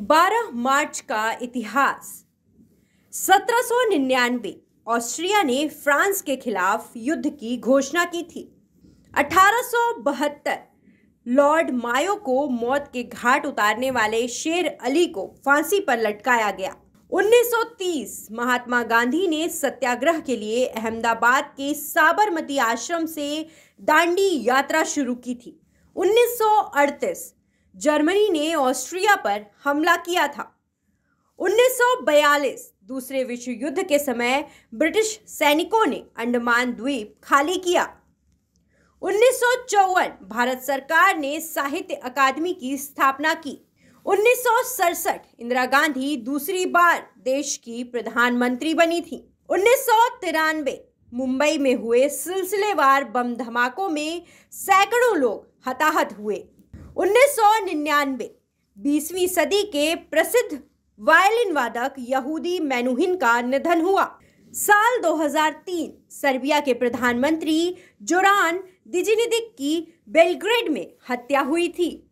12 मार्च का इतिहास 1799 ऑस्ट्रिया ने फ्रांस के खिलाफ युद्ध की घोषणा की थी 1872 लॉर्ड मायो को मौत के घाट उतारने वाले शेर अली को फांसी पर लटकाया गया 1930 महात्मा गांधी ने सत्याग्रह के लिए अहमदाबाद के साबरमती आश्रम से दांडी यात्रा शुरू की थी 1938 जर्मनी ने ऑस्ट्रिया पर हमला किया था 1942 दूसरे विश्व युद्ध के समय ब्रिटिश सैनिकों ने अंडमान द्वीप खाली किया उन्नीस भारत सरकार ने साहित्य अकादमी की स्थापना की उन्नीस इंदिरा गांधी दूसरी बार देश की प्रधानमंत्री बनी थी उन्नीस मुंबई में हुए सिलसिलेवार बम धमाकों में सैकड़ों लोग हताहत हुए 1999 बीसवीं सदी के प्रसिद्ध वायलिन वादक यहूदी मैनुहिन का निधन हुआ साल 2003 सर्बिया के प्रधानमंत्री जोरान दिजिनिदिक की बेलग्रेड में हत्या हुई थी